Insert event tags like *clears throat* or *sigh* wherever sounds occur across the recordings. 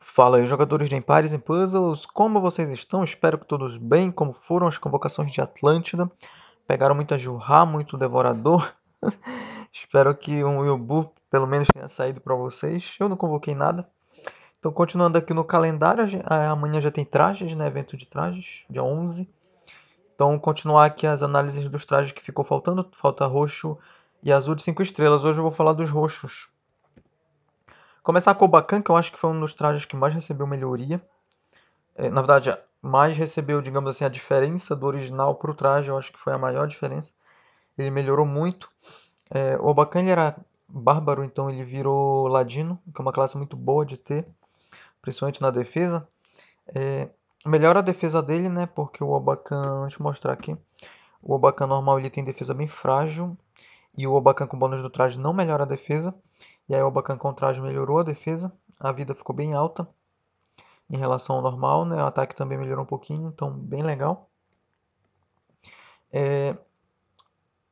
Fala aí, jogadores de Empires em Puzzles, como vocês estão? Espero que todos bem. Como foram as convocações de Atlântida? Pegaram muita Jurra, muito Devorador. *laughs* Espero que um Yobu pelo menos tenha saído para vocês. Eu não convoquei nada. Então, continuando aqui no calendário, amanhã já tem trajes, né? Evento de trajes, dia 11. Então, continuar aqui as análises dos trajes que ficou faltando. Falta roxo e azul de 5 estrelas. Hoje eu vou falar dos roxos. Começar com o Bacan, que eu acho que foi um dos trajes que mais recebeu melhoria. É, na verdade, mais recebeu, digamos assim, a diferença do original para o traje, eu acho que foi a maior diferença. Ele melhorou muito. É, o Bacan era bárbaro, então ele virou ladino, que é uma classe muito boa de ter, principalmente na defesa. É, melhora a defesa dele, né? Porque o Obacan, deixa eu mostrar aqui. O Obacan normal ele tem defesa bem frágil. E o Obacan com bônus do traje não melhora a defesa. E aí o Abacan contrage melhorou a defesa, a vida ficou bem alta em relação ao normal, né? O ataque também melhorou um pouquinho, então bem legal. É...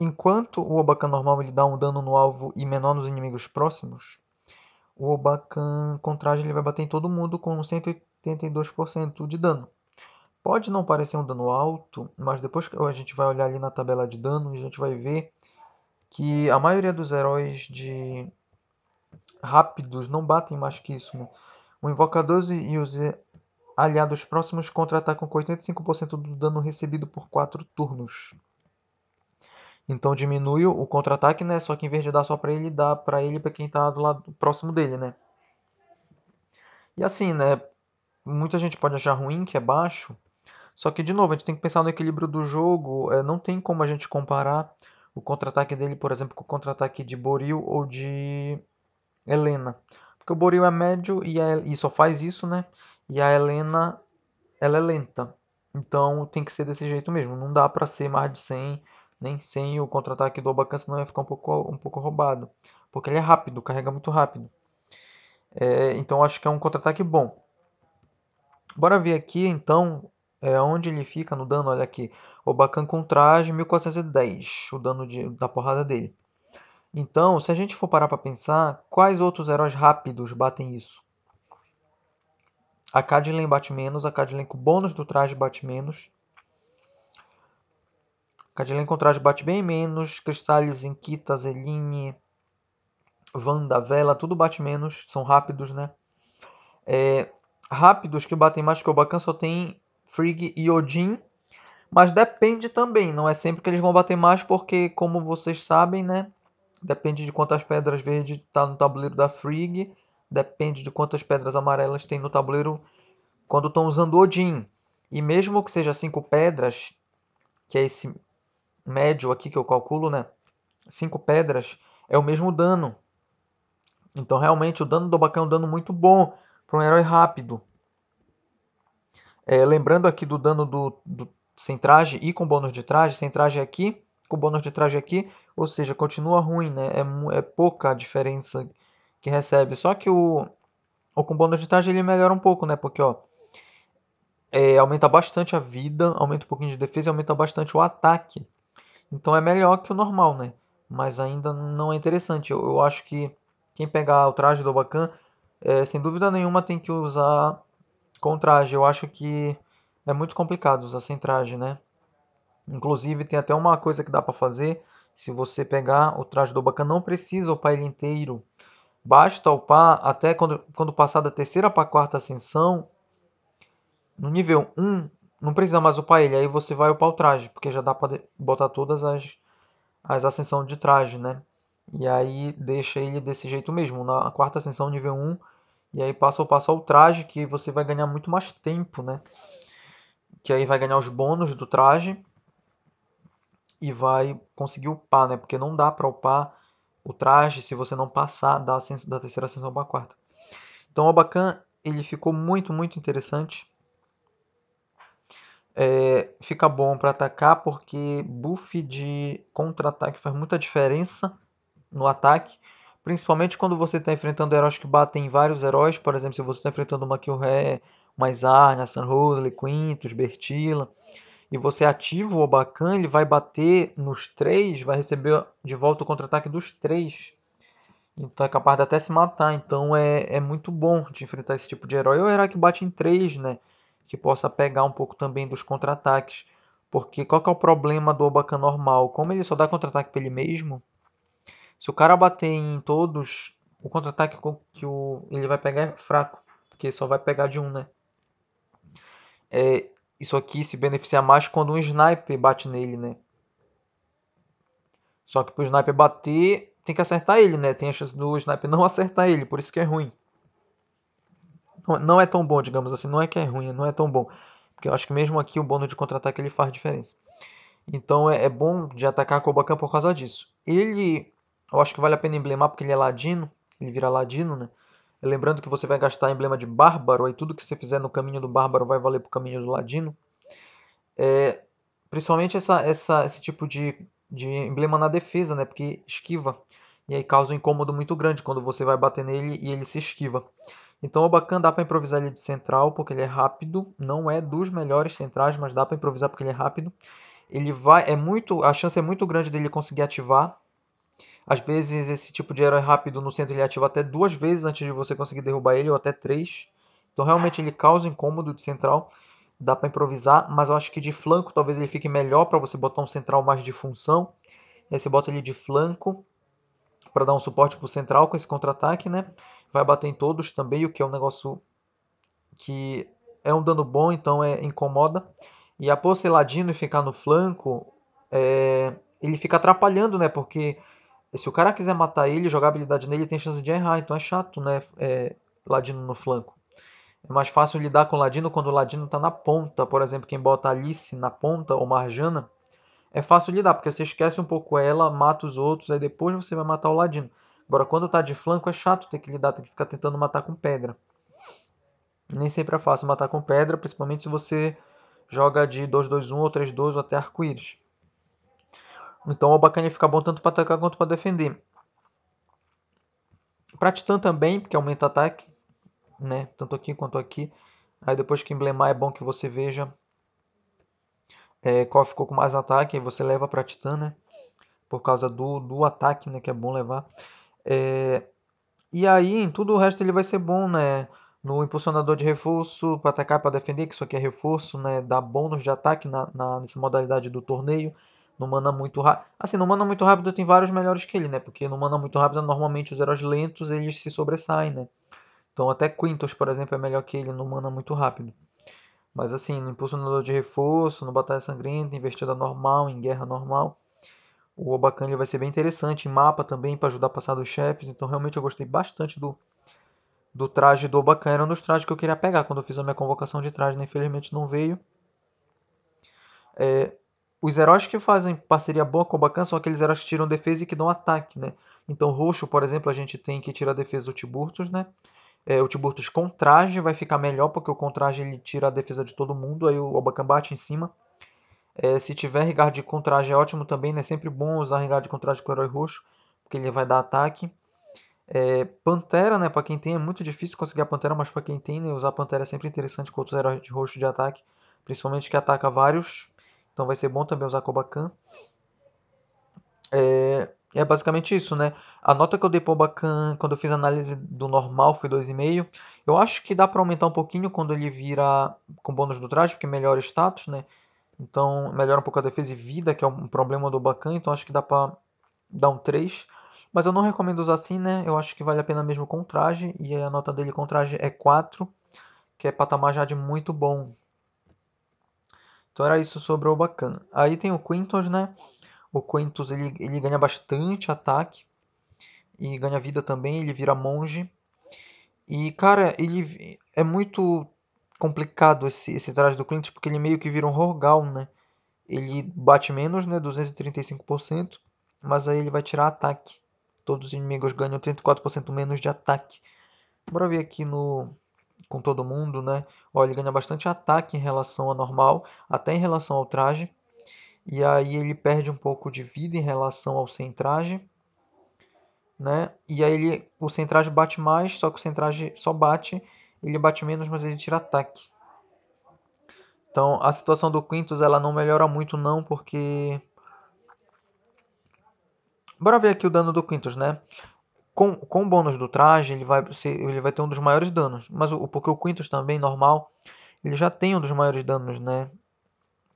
Enquanto o Obacan normal ele dá um dano no alvo e menor nos inimigos próximos, o Obacan Contrage ele vai bater em todo mundo com 182% de dano. Pode não parecer um dano alto, mas depois que a gente vai olhar ali na tabela de dano, a gente vai ver que a maioria dos heróis de rápidos não batem mais que isso. Né? O invocador e os aliados próximos contra-atacam com 85% do dano recebido por 4 turnos. Então diminui o contra-ataque, né? Só que em vez de dar só para ele, dá para ele para quem tá do lado próximo dele, né? E assim, né? Muita gente pode achar ruim que é baixo. Só que de novo, a gente tem que pensar no equilíbrio do jogo. É, não tem como a gente comparar o contra-ataque dele, por exemplo, com o contra-ataque de Boril ou de Helena. Porque o Boril é médio e, é, e só faz isso, né? E a Helena, ela é lenta. Então tem que ser desse jeito mesmo. Não dá para ser mais de 100, nem sem o contra-ataque do Obacan, senão ia ficar um pouco, um pouco roubado. Porque ele é rápido, carrega muito rápido. É, então acho que é um contra-ataque bom. Bora ver aqui então é, onde ele fica no dano. Olha aqui. Obacan com traje 1410. O dano de, da porrada dele. Então, se a gente for parar para pensar, quais outros heróis rápidos batem isso? A Cadillan bate menos, a Cadillan com bônus do traje bate menos. Cadillan com traje bate bem menos, Cristales, Inquita, Zeline, Vanda, Vela, tudo bate menos, são rápidos, né? É, rápidos que batem mais que o Bacan só tem Frigg e Odin, mas depende também, não é sempre que eles vão bater mais, porque como vocês sabem, né? depende de quantas pedras verdes está no tabuleiro da Frigg, depende de quantas pedras amarelas tem no tabuleiro quando estão usando Odin. E mesmo que seja cinco pedras, que é esse médio aqui que eu calculo, né? Cinco pedras é o mesmo dano. Então realmente o dano do Bacan é um dano muito bom para um herói rápido. É, lembrando aqui do dano do, do, sem traje e com bônus de traje, sem traje aqui, com bônus de traje aqui, ou seja, continua ruim, né? É, é pouca a diferença que recebe. Só que o, o com bônus de traje ele melhora um pouco, né? Porque, ó, é, aumenta bastante a vida, aumenta um pouquinho de defesa e aumenta bastante o ataque. Então é melhor que o normal, né? Mas ainda não é interessante. Eu, eu acho que quem pegar o traje do Bacan, é, sem dúvida nenhuma, tem que usar com traje. Eu acho que é muito complicado usar sem traje, né? Inclusive tem até uma coisa que dá para fazer se você pegar o traje do Bacan, não precisa upar ele inteiro. Basta upar até quando, quando passar da terceira para a quarta ascensão. No nível 1, não precisa mais upar ele. Aí você vai upar o traje, porque já dá para botar todas as, as ascensões de traje, né? E aí deixa ele desse jeito mesmo, na quarta ascensão, nível 1. E aí passa o passo o traje, que você vai ganhar muito mais tempo, né? Que aí vai ganhar os bônus do traje e vai conseguir upar, né? Porque não dá para upar o traje se você não passar da, da terceira ascensão para a quarta. Então o Abacan ele ficou muito, muito interessante. É, fica bom para atacar porque buff de contra-ataque faz muita diferença no ataque. Principalmente quando você está enfrentando heróis que batem vários heróis. Por exemplo, se você está enfrentando uma Kyuré, uma Zarnia, Sunrose, Rosely, Quintus, Bertila e você ativa o Obacan, ele vai bater nos três, vai receber de volta o contra-ataque dos três. Então é capaz de até se matar. Então é, é muito bom de enfrentar esse tipo de herói. Ou é herói que bate em três, né? Que possa pegar um pouco também dos contra-ataques. Porque qual que é o problema do Obacan normal? Como ele só dá contra-ataque para ele mesmo, se o cara bater em todos, o contra-ataque que o, ele vai pegar é fraco. Porque só vai pegar de um, né? É, isso aqui se beneficia mais quando um sniper bate nele, né? Só que pro sniper bater, tem que acertar ele, né? Tem a chance do sniper não *laughs* acertar ele, por isso que é ruim. É, não é tão bom, digamos assim. Não é que é ruim, não é tão bom. Porque eu acho que mesmo aqui o bônus de contra-ataque ele faz diferença. Então é, é bom de atacar Kobakan por causa disso. Ele, eu acho que vale a pena emblemar porque ele é ladino. Ele vira ladino, né? Lembrando que você vai gastar emblema de bárbaro, aí tudo que você fizer no caminho do bárbaro vai valer para o caminho do ladino. É, principalmente essa, essa, esse tipo de, de emblema na defesa, né? Porque esquiva. E aí causa um incômodo muito grande quando você vai bater nele e ele se esquiva. Então o é Bacan dá para improvisar ele de central, porque ele é rápido. Não é dos melhores centrais, mas dá para improvisar porque ele é rápido. Ele vai, é muito, a chance é muito grande dele conseguir ativar às vezes esse tipo de herói rápido no centro ele ativa até duas vezes antes de você conseguir derrubar ele, ou até três. Então realmente ele causa incômodo de central. Dá para improvisar, mas eu acho que de flanco talvez ele fique melhor para você botar um central mais de função. aí você bota ele de flanco para dar um suporte pro central com esse contra-ataque, né? Vai bater em todos também, o que é um negócio que é um dano bom, então é incomoda. E a e ficar no flanco, é, ele fica atrapalhando, né? Porque se o cara quiser matar ele, jogar habilidade nele, tem chance de errar. Então é chato, né? É, ladino no flanco. É mais fácil lidar com o Ladino quando o Ladino está na ponta. Por exemplo, quem bota Alice na ponta ou Marjana, é fácil lidar, porque você esquece um pouco ela, mata os outros, aí depois você vai matar o Ladino. Agora, quando está de flanco, é chato ter que lidar, tem que ficar tentando matar com pedra. Nem sempre é fácil matar com pedra, principalmente se você joga de 2-2-1 ou 3-2 ou até arco-íris. Então o é Abacani fica bom tanto para atacar quanto para defender. Para Titã também, porque aumenta ataque, né? Tanto aqui quanto aqui. Aí depois que emblemar é bom que você veja é, qual ficou com mais ataque. Aí você leva para Titã, né? Por causa do, do ataque, né? Que é bom levar. É... E aí, em tudo o resto ele vai ser bom, né? No impulsionador de reforço, para atacar, para defender, que isso aqui é reforço, né? Dá bônus de ataque na, na, nessa modalidade do torneio no mana muito rápido. Assim, no mana muito rápido tem vários melhores que ele, né? Porque no mana muito rápido, normalmente os heróis lentos eles se sobressaem, né? Então até Quintos, por exemplo, é melhor que ele no mana muito rápido. Mas assim, no impulsionador de reforço, no batalha sangrenta, investida normal, em guerra normal, o Obacan ele vai ser bem interessante em mapa também para ajudar a passar dos chefes. Então realmente eu gostei bastante do do traje do Obacan. Era um dos trajes que eu queria pegar quando eu fiz a minha convocação de traje, né? infelizmente não veio. É, os heróis que fazem parceria boa com o Bacan são aqueles heróis que tiram defesa e que dão ataque, né? Então, roxo, por exemplo, a gente tem que tirar a defesa do Tiburtus, né? É, o Tiburtus com traje vai ficar melhor, porque o contraje ele tira a defesa de todo mundo, aí o Albacan bate em cima. É, se tiver Rigard de traje é ótimo também, né? Sempre bom usar Rigard de traje com o Herói Roxo, porque ele vai dar ataque. É, Pantera, né? Pra quem tem é muito difícil conseguir a Pantera, mas para quem tem, né? usar Pantera é sempre interessante com outros heróis de roxo de ataque, principalmente que ataca vários então vai ser bom também usar Kobakan. É, é basicamente isso, né? A nota que eu dei pro Bacan quando eu fiz a análise do normal foi 2,5. Eu acho que dá para aumentar um pouquinho quando ele vira com bônus do traje, porque melhora status, né? Então melhora um pouco a defesa e vida, que é um problema do Bacan, então acho que dá para dar um 3. Mas eu não recomendo usar assim, né? Eu acho que vale a pena mesmo com traje, e a nota dele com traje é 4, que é patamar já de muito bom. Então era isso, o bacana. Aí tem o Quintos, né? O Quintos ele, ele ganha bastante ataque e ganha vida também, ele vira monge. E cara, ele é muito complicado esse, esse traje do quintos porque ele meio que vira um Horgal, né? Ele bate menos, né? 235%, mas aí ele vai tirar ataque. Todos os inimigos ganham 34% menos de ataque. Bora ver aqui no com todo mundo, né? Olha, ele ganha bastante ataque em relação ao normal, até em relação ao traje. E aí ele perde um pouco de vida em relação ao sem traje. Né? E aí ele, o sem traje bate mais, só que o sem traje só bate. Ele bate menos, mas ele tira ataque. Então a situação do Quintus ela não melhora muito não, porque... Bora ver aqui o dano do Quintus, né? com, com o bônus do traje, ele vai, ser, ele vai ter um dos maiores danos. Mas o, porque o Quintus também, normal, ele já tem um dos maiores danos, né?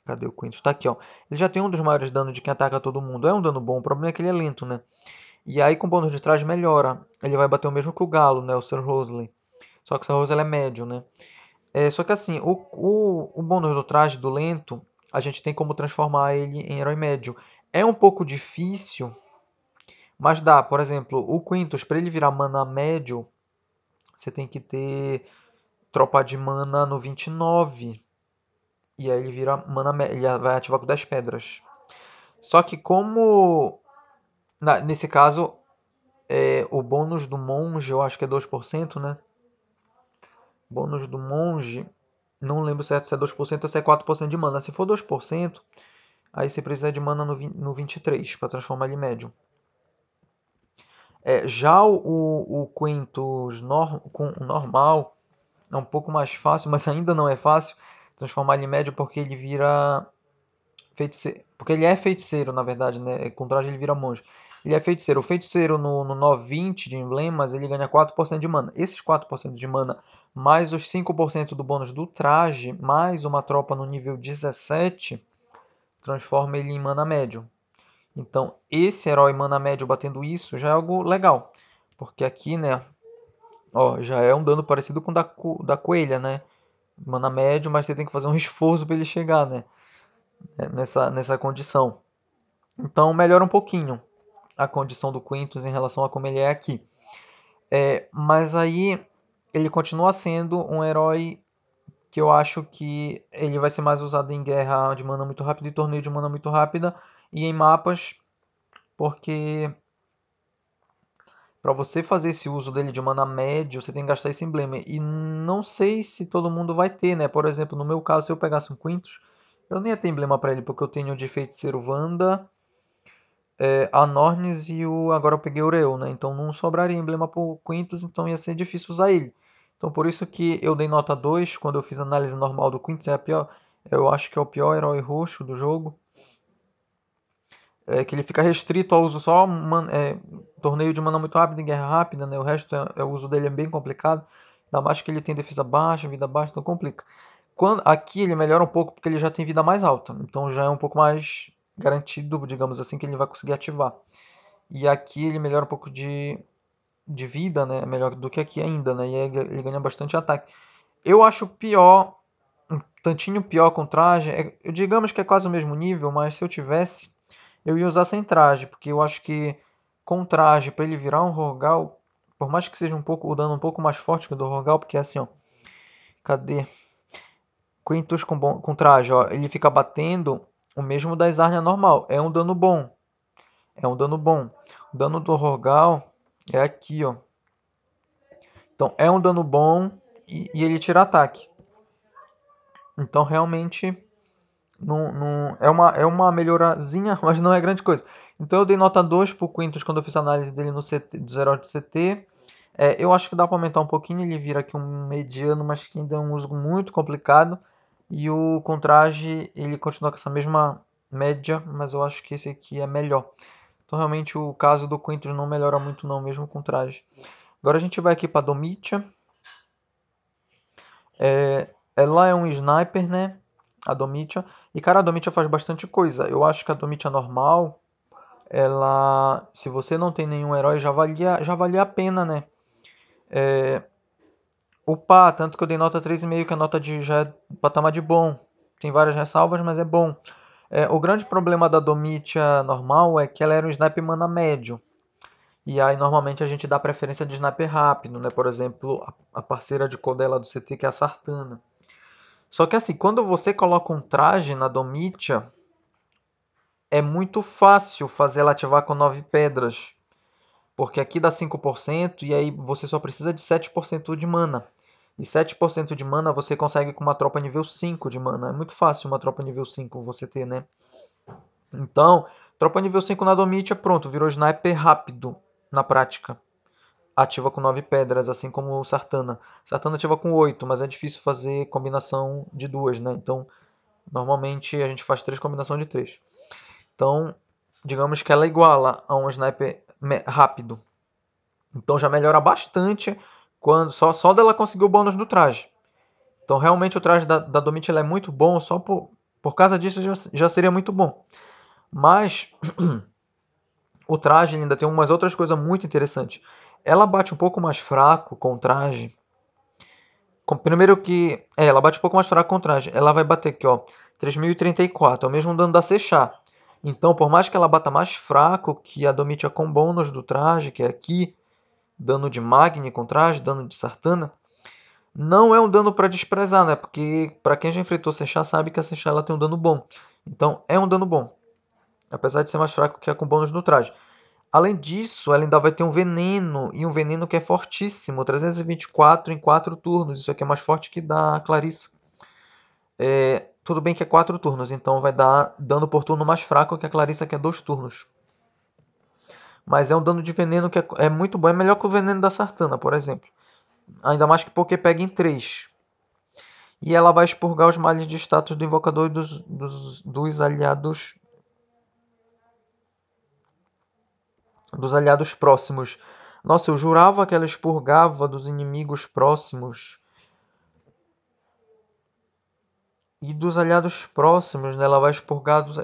Cadê o Quintus? Tá aqui, ó. Ele já tem um dos maiores danos de quem ataca todo mundo. É um dano bom, o problema é que ele é lento, né? E aí com o bônus de traje melhora. Ele vai bater o mesmo que o Galo, né? O Sir Rosley. Só que o Sir Rosley é médio, né? É, só que assim, o, o, o bônus do traje do lento, a gente tem como transformar ele em herói médio. É um pouco difícil mas dá, por exemplo, o Quintus, para ele virar mana médio, você tem que ter tropa de mana no 29. E aí ele vira mana médio, ele vai ativar com 10 pedras. Só que como, na, nesse caso, é, o bônus do monge, eu acho que é 2%, né? Bônus do monge, não lembro certo se é 2% ou se é 4% de mana. Se for 2%, aí você precisa de mana no, no 23 para transformar ele em médio. É, já o, o Quintus norm com, normal é um pouco mais fácil, mas ainda não é fácil transformar ele em médio porque ele vira feiticeiro. Porque ele é feiticeiro, na verdade, né? É, com traje ele vira monge. Ele é feiticeiro. O feiticeiro no, no 920 de emblemas, ele ganha 4% de mana. Esses 4% de mana, mais os 5% do bônus do traje, mais uma tropa no nível 17, transforma ele em mana médio. Então, esse herói mana médio batendo isso já é algo legal. Porque aqui, né, ó, já é um dano parecido com o da, co da coelha, né? Mana médio, mas você tem que fazer um *laughs* esforço para ele chegar, né? É, nessa, nessa condição. Então, melhora um pouquinho a condição do Quintus em relação a como ele é aqui. É, mas aí, ele continua sendo um herói que eu acho que ele vai ser mais usado em guerra de mana muito rápida e torneio de mana muito rápida e em mapas, porque para você fazer esse uso dele de mana média você tem que gastar esse emblema. E não sei se todo mundo vai ter, né? Por exemplo, no meu caso, se eu pegasse um Quintus, eu nem ia ter emblema para ele, porque eu tenho de feiticeiro Wanda, é, a Nornes e o. Agora eu peguei o Reu né? Então não sobraria emblema para o Quintus, então ia ser difícil usar ele. Então por isso que eu dei nota 2 quando eu fiz análise normal do Quintus, é a pior. Eu acho que é o pior herói roxo do jogo é, que ele fica restrito ao uso só man, é, torneio de mana muito rápida em guerra rápida, né? O resto é, é, o uso dele é bem complicado. Ainda mais que ele tem defesa baixa, vida baixa, então complica. Quando, aqui ele melhora um pouco porque ele já tem vida mais alta, então já é um pouco mais garantido, digamos assim, que ele vai conseguir ativar. E aqui ele melhora um pouco de, de vida, né? Melhor do que aqui ainda, né? E ele ganha bastante ataque. Eu acho pior, um tantinho pior a contragem. É, digamos que é quase o mesmo nível, mas se eu tivesse eu ia usar sem traje, porque eu acho que com traje para ele virar um Rogal, por mais que seja um pouco o dano um pouco mais forte que o do Rogal, porque é assim, ó. Cadê? Quintus com, bom, com traje, ó, ele fica batendo o mesmo da Zarnia normal. É um dano bom. É um dano bom. O dano do Rogal é aqui, ó. Então, é um dano bom e, e ele tira ataque. Então, realmente não, não, é, uma, é uma melhorazinha, *laughs* mas não é grande coisa. Então eu dei nota 2 pro Quintus quando eu fiz a análise dele no CT, do Zero de CT. É, eu acho que dá para aumentar um pouquinho, ele vira aqui um mediano, mas que ainda é um uso muito complicado. E o Contrage, ele continua com essa mesma média, mas eu acho que esse aqui é melhor. Então realmente o caso do Quintus não melhora muito não, mesmo com contrage Agora a gente vai aqui para Domitia. É, ela é um sniper, né? A Domitia. E cara, a Domitia faz bastante coisa. Eu acho que a Domitia é normal, ela, se você não tem nenhum herói, já valia, já valia a pena, né? É, upar, tanto que eu dei nota 3,5, que a nota de já é patamar de bom. Tem várias ressalvas, mas é bom. É, o grande problema da Domitia normal é que ela era um snipe mana médio. E aí normalmente a gente dá preferência de sniper rápido, né? Por exemplo, a, a parceira de cor do CT que é a Sartana. Só que assim, quando você coloca um traje na Domitia, é muito fácil fazer ela ativar com 9 pedras. Porque aqui dá 5% e aí você só precisa de 7% de mana. E 7% de mana você consegue com uma tropa nível 5 de mana. É muito fácil uma tropa nível 5 você ter, né? Então, tropa nível 5 na Domitia, pronto, virou sniper rápido na prática ativa com 9 pedras, assim como o Sartana. Sartana ativa com 8, mas é difícil fazer combinação de duas, né? Então, normalmente a gente faz três combinações de três. Então, digamos que ela é iguala a um sniper rápido. Então já melhora bastante quando só, só dela conseguir o bônus do traje. Então realmente o traje da, da Domitila é muito bom, só por, por causa disso já, já seria muito bom. Mas *clears throat* o traje ainda tem umas outras coisas muito interessantes. Ela bate um pouco mais fraco com o traje. Com, primeiro que. É, ela bate um pouco mais fraco com o traje. Ela vai bater aqui, ó. 3034, é o mesmo dano da Sechá. Então, por mais que ela bata mais fraco que a Domitia com bônus do traje, que é aqui, dano de Magni com traje, dano de Sartana, não é um dano para desprezar, né? Porque para quem já enfrentou Sechá sabe que a Sechá ela tem um dano bom. Então, é um dano bom. Apesar de ser mais fraco que a com bônus do traje. Além disso, ela ainda vai ter um veneno, e um veneno que é fortíssimo, 324 em 4 turnos. Isso aqui é mais forte que da Clarissa. É, tudo bem que é 4 turnos, então vai dar dano por turno mais fraco que a Clarissa, que é 2 turnos. Mas é um dano de veneno que é, é, muito bom, é melhor que o veneno da Sartana, por exemplo. Ainda mais que porque pega em 3. E ela vai expurgar os males de status do invocador e dos, dos, dos aliados dos aliados próximos. Nossa, eu jurava que ela expurgava dos inimigos próximos. E dos aliados próximos, né? Ela vai expurgar dos.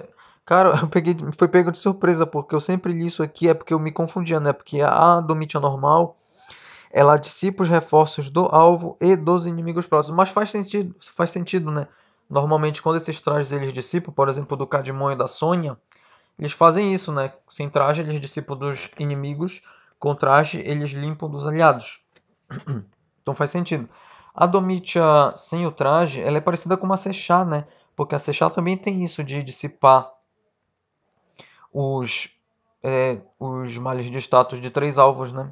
Cara, *laughs* eu peguei, foi pego de surpresa, porque eu sempre li isso aqui, é porque eu me confundia, né? Porque a Domitia é normal, ela dissipa os reforços do alvo e dos inimigos próximos. Mas faz sentido, faz sentido, né? Normalmente, quando esses trajes eles dissipam, por exemplo, do Cadmon e da Sônia, eles fazem isso, né? Sem traje, eles dissipam dos inimigos. Com traje, eles limpam dos aliados. *clears throat* então faz sentido. A Domitia sem o traje, ela é parecida com uma Sechá, né? Porque a Sechá também tem isso de dissipar os, é, os males de status de três alvos, né?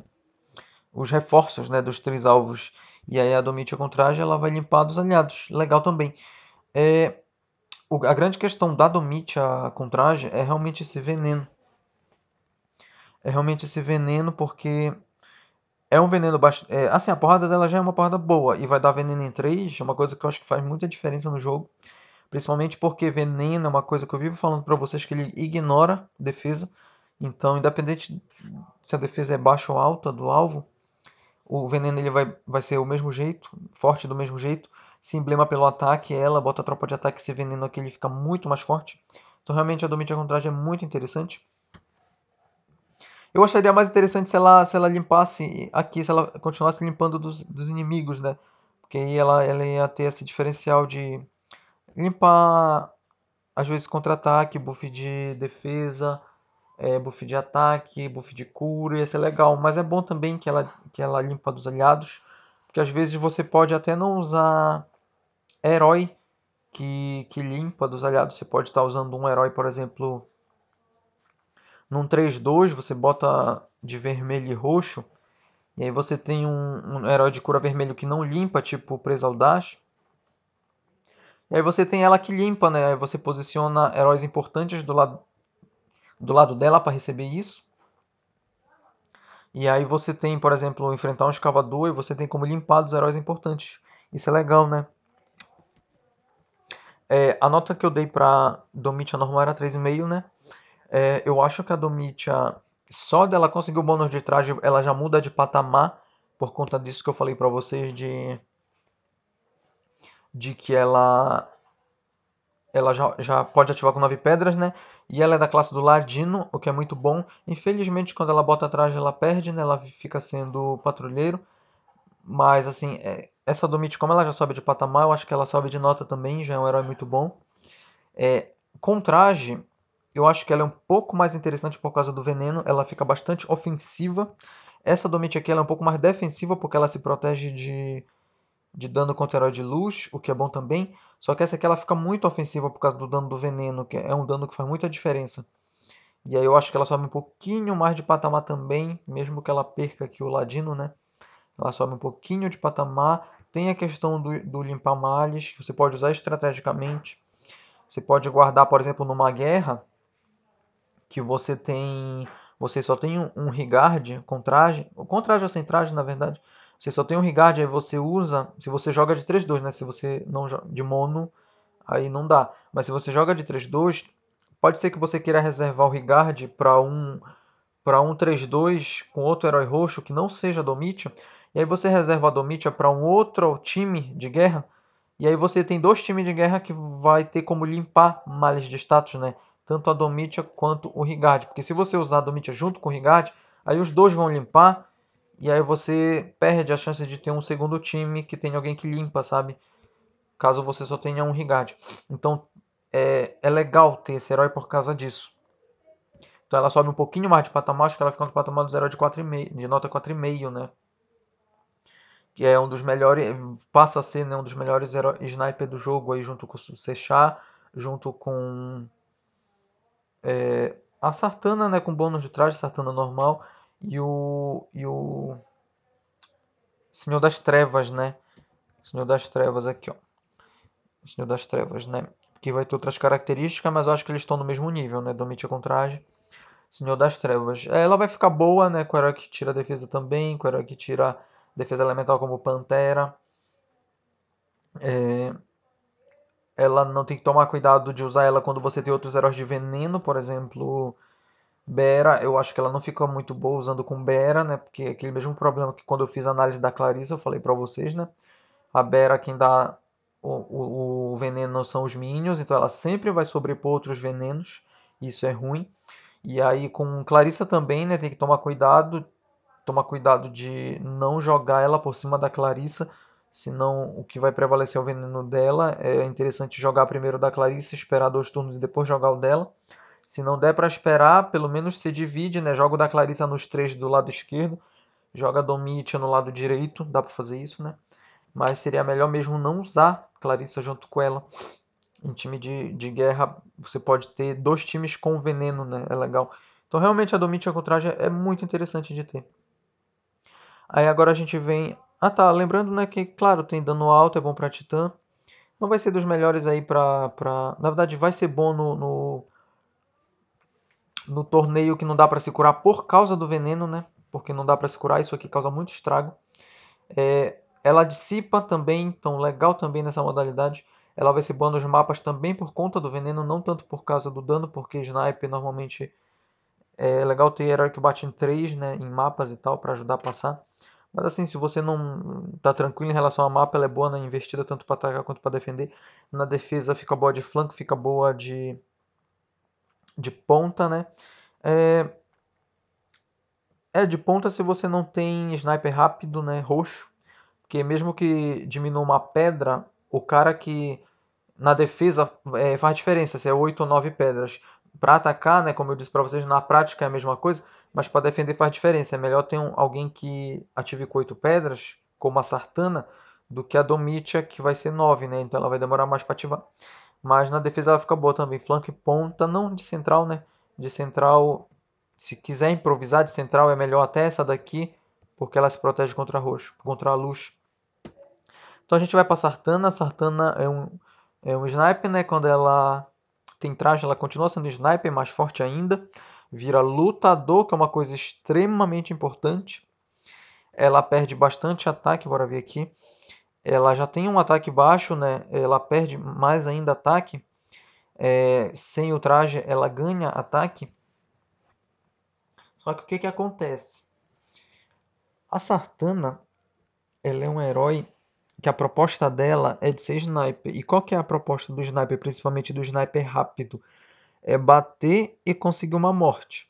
Os reforços né, dos três alvos. E aí a Domitia com traje, ela vai limpar dos aliados. Legal também. É, a grande questão da Domitia com traje é realmente esse veneno. É realmente esse veneno porque é um veneno bastante. É, assim, a porrada dela já é uma porrada boa e vai dar veneno em 3, uma coisa que eu acho que faz muita diferença no jogo. Principalmente porque veneno é uma coisa que eu vivo falando para vocês que ele ignora defesa. Então, independente se a defesa é baixa ou alta do alvo, o veneno ele vai, vai ser o mesmo jeito, forte do mesmo jeito se emblema pelo ataque, ela bota a tropa de ataque se veneno aqui, ele fica muito mais forte. Então realmente a Domitia Contragem é muito interessante. Eu acharia mais interessante se ela, se ela limpasse aqui, se ela continuasse limpando dos, dos inimigos, né? Porque aí ela, ela ia ter esse diferencial de limpar, às vezes, contra-ataque, buff de defesa, é, buff de ataque, buff de cura, ia ser legal. Mas é bom também que ela, que ela limpa dos aliados, porque às vezes você pode até não usar herói que, que limpa dos aliados. Você pode estar tá usando um herói, por exemplo, num 3-2, você bota de vermelho e roxo, e aí você tem um, um herói de cura vermelho que não limpa, tipo Presaldash. E aí você tem ela que limpa, né? Aí você posiciona heróis importantes do lado, do lado dela para receber isso. E aí você tem, por exemplo, enfrentar um escavador e você tem como limpar dos heróis importantes. Isso é legal, né? É, a nota que eu dei para Domitia normal era 3,5, né? É, eu acho que a Domitia, só dela conseguir o bônus de traje, ela já muda de patamar por conta disso que eu falei para vocês de de que ela ela já, já pode ativar com nove pedras, né? E ela é da classe do Ladino, o que é muito bom. Infelizmente, quando ela bota atrás, ela perde, né? Ela fica sendo patrulheiro. Mas, assim, é, essa Domit, como ela já sobe de patamar, eu acho que ela sobe de nota também, já é um herói muito bom. É, traje eu acho que ela é um pouco mais interessante por causa do veneno, ela fica bastante ofensiva. Essa Domit aqui ela é um pouco mais defensiva porque ela se protege de, de dano contra herói de luz, o que é bom também. Só que essa aqui ela fica muito ofensiva por causa do dano do veneno, que é um dano que faz muita diferença. E aí eu acho que ela sobe um pouquinho mais de patamar também, mesmo que ela perca aqui o Ladino, né? Ela sobe um pouquinho de patamar. Tem a questão do, do limpar malhas, que você pode usar estrategicamente. Você pode guardar, por exemplo, numa guerra que você tem, você só tem um, um rigard com traje, ou com traje ou sem traje, na verdade. Você só tem um rigard aí você usa, se você joga de 3-2, né? Se você não de mono, aí não dá. Mas se você joga de 3-2, pode ser que você queira reservar o rigard para um para um 3-2 com outro herói roxo que não seja Domitia, e aí você reserva a Domitia para um outro time de guerra. E aí você tem dois times de guerra que vai ter como limpar males de status, né? Tanto a Domitia quanto o Rigard. Porque se você usar a Domitia junto com o Rigard, aí os dois vão limpar. E aí você perde a chance de ter um segundo time que tem alguém que limpa, sabe? Caso você só tenha um Rigard. Então é, é legal ter esse herói por causa disso. Então ela sobe um pouquinho mais de patamar, acho que ela fica no patamar do Zero de, 4 de nota 4,5, né? que é um dos melhores, passa a ser né, um dos melhores sniper do jogo aí junto com o Sechá, junto com é, a Sartana, né, com bônus de traje, Sartana normal e o e o Senhor das Trevas, né? Senhor das Trevas aqui, ó. Senhor das Trevas, né? Que vai ter outras características, mas eu acho que eles estão no mesmo nível, né? Domitia com traje. Senhor das Trevas. É, ela vai ficar boa, né? Com o herói que tira a defesa também, com o herói que tira defesa elemental como Pantera. É, ela não tem que tomar cuidado de usar ela quando você tem outros heróis de veneno, por exemplo, Bera. Eu acho que ela não fica muito boa usando com Bera, né? Porque é aquele mesmo problema que quando eu fiz a análise da Clarissa eu falei para vocês, né? A Bera quem dá o, o, o, veneno são os minions, então ela sempre vai sobrepor outros venenos. Isso é ruim. E aí com Clarissa também, né? Tem que tomar cuidado tomar cuidado de não jogar ela por cima da Clarissa, senão o que vai prevalecer é o veneno dela. É interessante jogar primeiro da Clarissa, esperar dois turnos e depois jogar o dela. Se não der para esperar, pelo menos se divide, né? Joga o da Clarissa nos três do lado esquerdo, joga a Domitia no lado direito, dá para fazer isso, né? Mas seria melhor mesmo não usar Clarissa junto com ela. Em time de, de guerra, você pode ter dois times com veneno, né? É legal. Então, realmente, a Domitia com traje é muito interessante de ter. Aí agora a gente vem. Ah tá, lembrando né, que, claro, tem dano alto, é bom para Titã. Não vai ser dos melhores aí pra. pra... Na verdade, vai ser bom no, no. no torneio que não dá para se curar por causa do veneno, né? Porque não dá para se curar, isso aqui causa muito estrago. É, ela dissipa também, então legal também nessa modalidade. Ela vai ser boa nos mapas também por conta do veneno, não tanto por causa do dano, porque sniper normalmente é legal ter herói que bate em 3 né, em mapas e tal, para ajudar a passar. Mas assim, se você não tá tranquilo em relação ao mapa, ela é boa na investida tanto para atacar quanto para defender. Na defesa fica boa de flanco, fica boa de de ponta, né? É, é de ponta se você não tem sniper rápido, né, roxo, porque mesmo que diminua uma pedra, o cara que na defesa é, faz diferença, se é 8 ou 9 pedras. Para atacar, né, como eu disse para vocês, na prática é a mesma coisa, mas para defender faz diferença. É melhor ter um, alguém que ative com 8 pedras, como a Sartana, do que a Domitia, que vai ser 9, né? Então ela vai demorar mais para ativar. Mas na defesa ela fica boa também. Flanco e ponta, não de central, né? De central, se quiser improvisar de central, é melhor até essa daqui, porque ela se protege contra roxo, contra a luz. Então a gente vai para Sartana. Sartana é um, é um sniper, né? Quando ela tem traje, ela continua sendo sniper, mais forte ainda vira lutador, que é uma coisa extremamente importante. Ela perde bastante ataque, bora ver aqui. Ela já tem um ataque baixo, né? Ela perde mais ainda ataque. É, sem o traje, ela ganha ataque. Só que o que, que acontece? A Sartana, ela é um herói que a proposta dela é de ser sniper. E qual que é a proposta do sniper, principalmente do sniper rápido? é bater e conseguir uma morte.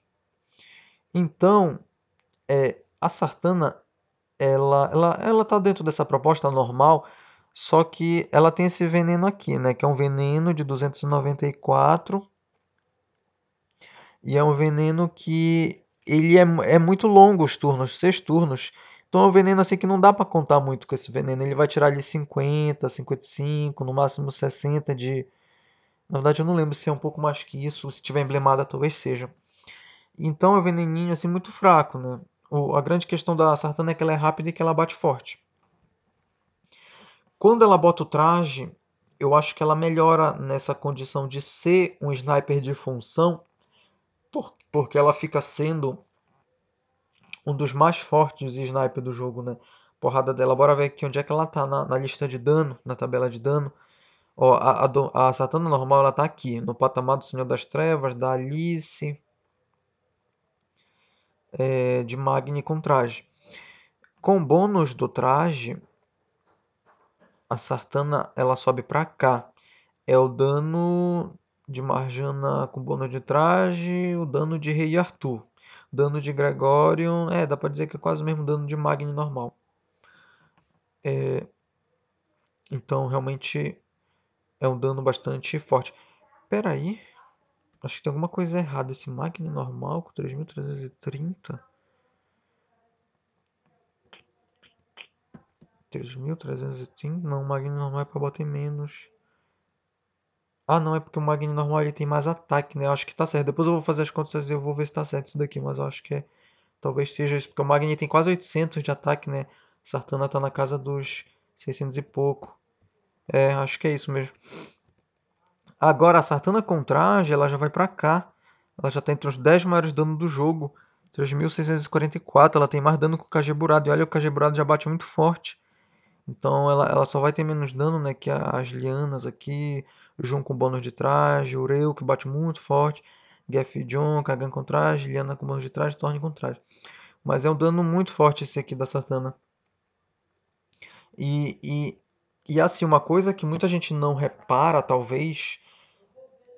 Então, é, a sartana ela ela ela tá dentro dessa proposta normal, só que ela tem esse veneno aqui, né, que é um veneno de 294 e é um veneno que ele é, é muito longo os turnos, seis turnos. Então é um veneno assim que não dá para contar muito com esse veneno. Ele vai tirar ali 50, 55, no máximo 60 de, na verdade, eu não lembro se é um pouco mais que isso, se tiver emblemada, talvez seja. Então, é um veneninho assim muito fraco, né? O, a grande questão da sartana é que ela é rápida e que ela bate forte. Quando ela bota o traje, eu acho que ela melhora nessa condição de ser um sniper de função, por, porque ela fica sendo um dos mais fortes sniper do jogo, né? Porrada dela, bora ver aqui onde é que ela está na, na lista de dano, na tabela de dano. Ó, a, a, a Satana normal ela tá aqui, no patamar do Senhor das Trevas, da Alice, é, de Magni com traje. Com o bônus do traje, a Sartana ela sobe para cá. É o dano de Marjana com bônus de traje, o dano de Rei Arthur. Dano de gregório é, dá para dizer que é quase o mesmo dano de Magni normal. É, então, realmente, é um dano bastante forte. Pera aí. Acho que tem alguma coisa errada. Esse Magno normal com 3.330. 3.330. Não, o Magno normal é pra bater menos. Ah, não, é porque o Magni normal ele tem mais ataque, né? Eu acho que tá certo. Depois eu vou fazer as contas e eu vou ver se tá certo isso daqui. Mas eu acho que é... talvez seja isso. Porque o Magni tem quase 800 de ataque, né? Sartana tá na casa dos 600 e pouco. É, acho que é isso mesmo. Agora a Sartana Contrage, ela já vai para cá. Ela já tá entre os 10 maiores danos do jogo. 3.644, ela tem mais dano que o Cajeburado. E olha, o Burado já bate muito forte. Então ela, ela só vai ter menos dano, né? Que as Lianas aqui, o Jun com bônus de traje, o Reu que bate muito forte, Geff John, Kagan com traje, Liana com bônus de traje, Thorne com traje. Mas é um dano muito forte esse aqui da Satana. E, e e assim, uma coisa que muita gente não repara, talvez,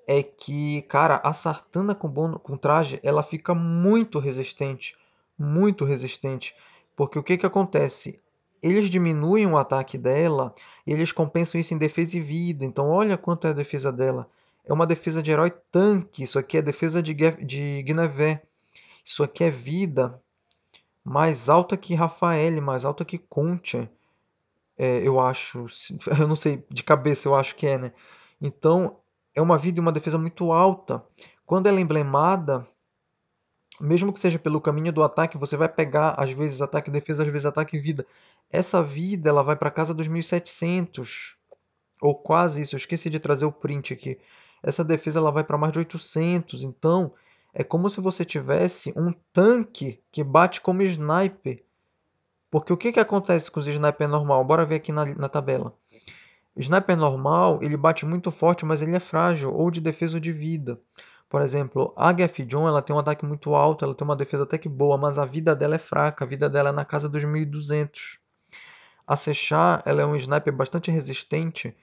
é que, cara, a sartana com, bono, com traje, ela fica muito resistente. Muito resistente. Porque o que, que acontece? Eles diminuem o ataque dela e eles compensam isso em defesa e vida. Então, olha quanto é a defesa dela. É uma defesa de herói tanque. Isso aqui é defesa de, de Guinevé. Isso aqui é vida mais alta que Rafael, mais alta que Concha é, eu acho. *laughs* Eu não sei, de cabeça eu acho que é, né? Então, é uma vida e uma defesa muito alta. Quando ela é emblemada, mesmo que seja pelo caminho do ataque, você vai pegar às vezes ataque e defesa, às vezes ataque e vida. Essa vida ela vai para casa dos 1700 ou quase isso. Eu esqueci de trazer o print aqui. Essa defesa ela vai para mais de 800, então é como se você tivesse um tanque que bate como sniper porque o que, que acontece com o sniper normal? Bora ver aqui na, na tabela. Sniper normal, ele bate muito forte, mas ele é frágil, ou de defesa ou de vida. Por exemplo, a HF John, ela tem um ataque muito alto, ela tem uma defesa até que boa, mas a vida dela é fraca, a vida dela é na casa dos 1200. A Sechar, ela é um sniper bastante resistente,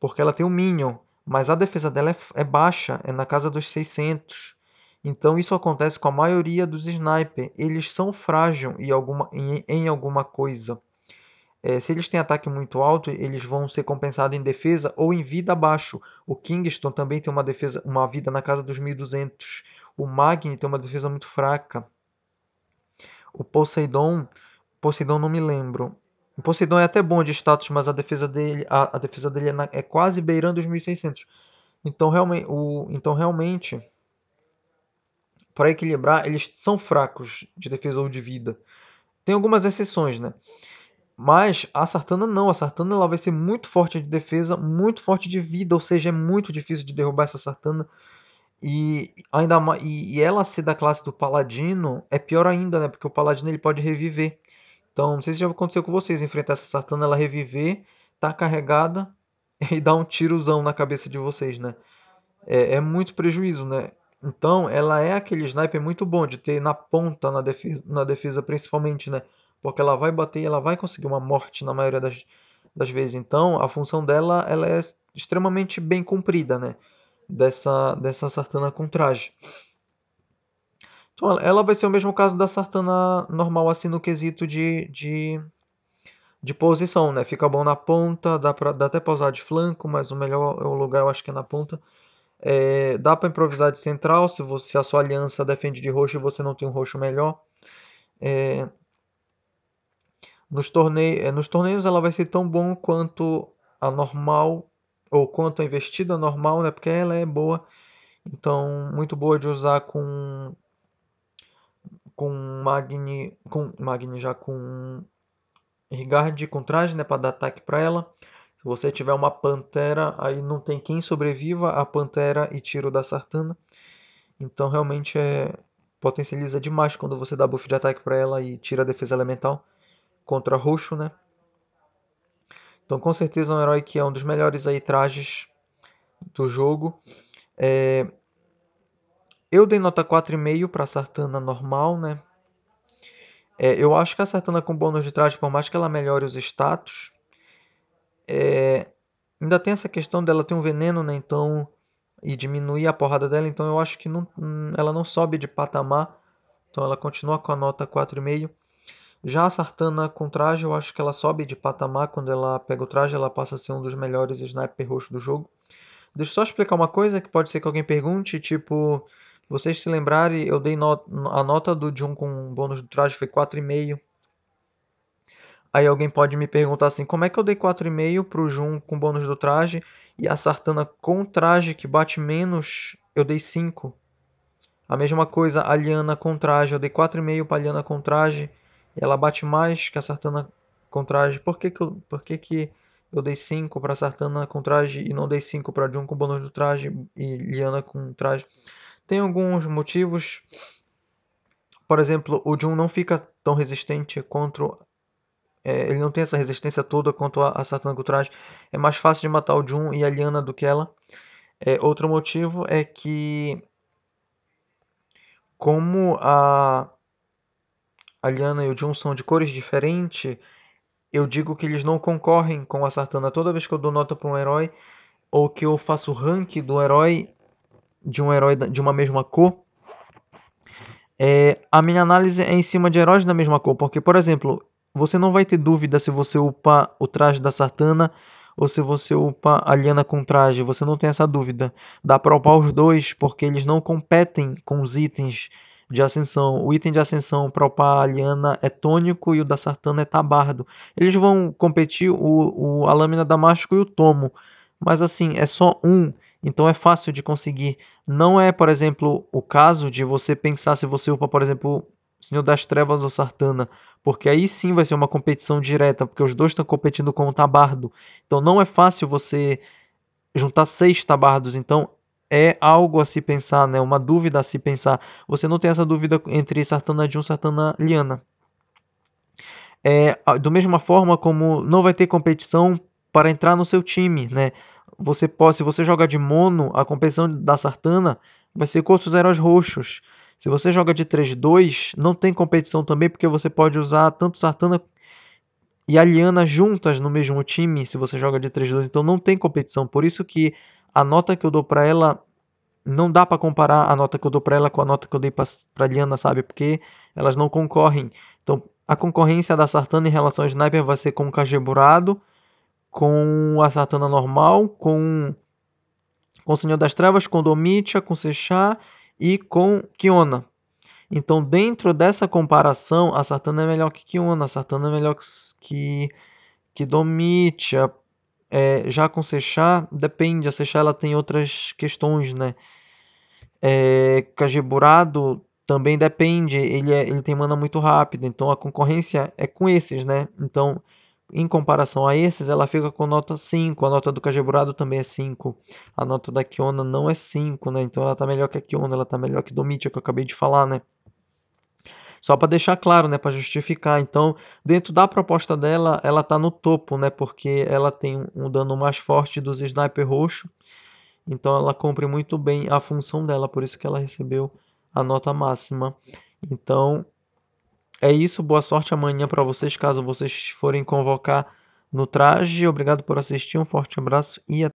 porque ela tem um minion, mas a defesa dela é, é baixa, é na casa dos 600. Então isso acontece com a maioria dos sniper. Eles são frágeis em alguma, em, em alguma coisa. É, se eles têm ataque muito alto, eles vão ser compensados em defesa ou em vida abaixo. O Kingston também tem uma defesa, uma vida na casa dos 1200. O Magni tem uma defesa muito fraca. O Poseidon, Poseidon não me lembro. O Poseidon é até bom de status, mas a defesa dele, a, a defesa dele é, na, é quase beirando os 1600. Então realmente, o, então realmente para equilibrar, eles são fracos de defesa ou de vida. Tem algumas exceções, né? Mas a Sartana não. A Sartana ela vai ser muito forte de defesa, muito forte de vida, ou seja, é muito difícil de derrubar essa Sartana. E ainda mais, e ela ser da classe do Paladino é pior ainda, né? Porque o Paladino ele pode reviver. Então, não sei se já aconteceu com vocês, enfrentar essa Sartana, ela reviver, tá carregada *laughs* e dar um tirozão na cabeça de vocês, né? É, é muito prejuízo, né? Então, ela é aquele sniper muito bom de ter na ponta, na defesa, na defesa principalmente, né? Porque ela vai bater e ela vai conseguir uma morte na maioria das, das vezes. Então, a função dela ela é extremamente bem cumprida, né? Dessa, dessa Sartana com traje. Então, ela vai ser o mesmo caso da Sartana normal, assim, no quesito de, de, de posição, né? Fica bom na ponta, dá, pra, dá até pra usar de flanco, mas o melhor é lugar eu acho que é na ponta. É, dá para improvisar de central, se, você, se a sua aliança defende de roxo e você não tem um roxo melhor. É, nos, tornei, é, nos torneios ela vai ser tão bom quanto a normal, ou quanto a investida normal, né? Porque ela é boa, então muito boa de usar com com Magni, com Magni já com Rigard com traje, né, para dar ataque para ela. Se você tiver uma pantera, aí não tem quem sobreviva a pantera e tiro da Sartana. Então realmente é potencializa demais quando você dá buff de ataque para ela e tira a defesa elemental contra roxo, né? Então com certeza é um herói que é um dos melhores aí trajes do jogo. É... Eu dei nota 4,5 para a Sartana normal, né? É, eu acho que a Sartana com bônus de traje, por mais que ela melhore os status, é, ainda tem essa questão dela ter um veneno, né? Então. E diminuir a porrada dela. Então eu acho que não, ela não sobe de patamar. Então ela continua com a nota 4,5. Já a Sartana com traje, eu acho que ela sobe de patamar. Quando ela pega o traje, ela passa a ser um dos melhores sniper roxo do jogo. Deixa eu só explicar uma coisa que pode ser que alguém pergunte, tipo, vocês se lembrarem, eu dei not a nota do Jun com bônus do traje foi 4,5 Aí alguém pode me perguntar assim, como é que eu dei 4,5 pro Jun com bônus do traje e a Sartana com traje que bate menos, eu dei 5? A mesma coisa, a Liana com traje, eu dei 4,5 pra Liana com traje e ela bate mais que a Sartana com traje. Por que que eu, por que que eu dei 5 pra Sartana com traje e não dei 5 pra Jun com bônus do traje e Liana com traje? Tem alguns motivos. Por exemplo, o Jun não fica tão resistente contra é, ele não tem essa resistência toda quanto a, a Satangutraj. É mais fácil de matar o Jun e a Liana do que ela. É, outro motivo é que como a, a Liana e o Jun são de cores diferentes, eu digo que eles não concorrem com a Sartana. Toda vez que eu dou nota para um herói, ou que eu faço rank do herói, de um herói de uma mesma cor, é, a minha análise é em cima de heróis da mesma cor. Porque, por exemplo, você não vai ter dúvida se você upar o traje da Sartana ou se você upar a Liana com traje. Você não tem essa dúvida. Dá para upar os dois porque eles não competem com os itens de ascensão. O item de ascensão para upar a Liana é tônico e o da Sartana é tabardo. Eles vão competir o, o a lâmina damasco e o tomo. Mas assim, é só um. Então é fácil de conseguir. Não é, por exemplo, o caso de você pensar se você upa, por exemplo, Senhor das Trevas ou Sartana porque aí sim vai ser uma competição direta, porque os dois estão competindo com o tabardo. Então não é fácil você juntar seis tabardos, então é algo a se pensar, né? Uma dúvida a se pensar. Você não tem essa dúvida entre Sartana de um Sartana Liana. É, do mesma forma como não vai ter competição para entrar no seu time, né? Você pode, se você jogar de mono, a competição da Sartana vai ser contra os heróis roxos. Se você joga de 3-2, não tem competição também, porque você pode usar tanto Sartana e Aliana juntas no mesmo time, se você joga de 3-2, então não tem competição. Por isso que a nota que eu dou para ela não dá para comparar a nota que eu dou para ela com a nota que eu dei para Liana, sabe? Porque elas não concorrem. Então, a concorrência da Sartana em relação ao Sniper vai ser com o KG Burado, com a Sartana normal, com, com o Senhor das Trevas, com Domitia, com Sechá e com Kiona. Então, dentro dessa comparação, a Sartana é melhor que Kiona, a Sartana é melhor que, que Domitia. É, já com Seixá, depende, a Seixá ela tem outras questões, né? É, também depende, ele, é, ele tem mana muito rápida, então a concorrência é com esses, né? Então, em comparação a esses, ela fica com nota 5. A nota do Cajeburado também é 5. A nota da Kiona não é 5, né? Então ela tá melhor que a Kiona, ela tá melhor que Domitia, que eu acabei de falar, né? Só para deixar claro, né, para justificar. Então, dentro da proposta dela, ela tá no topo, né? Porque ela tem um dano mais forte dos sniper roxo. Então ela cumpre muito bem a função dela, por isso que ela recebeu a nota máxima. Então, é isso, boa sorte amanhã para vocês, caso vocês forem convocar no traje. Obrigado por assistir, um forte abraço e até.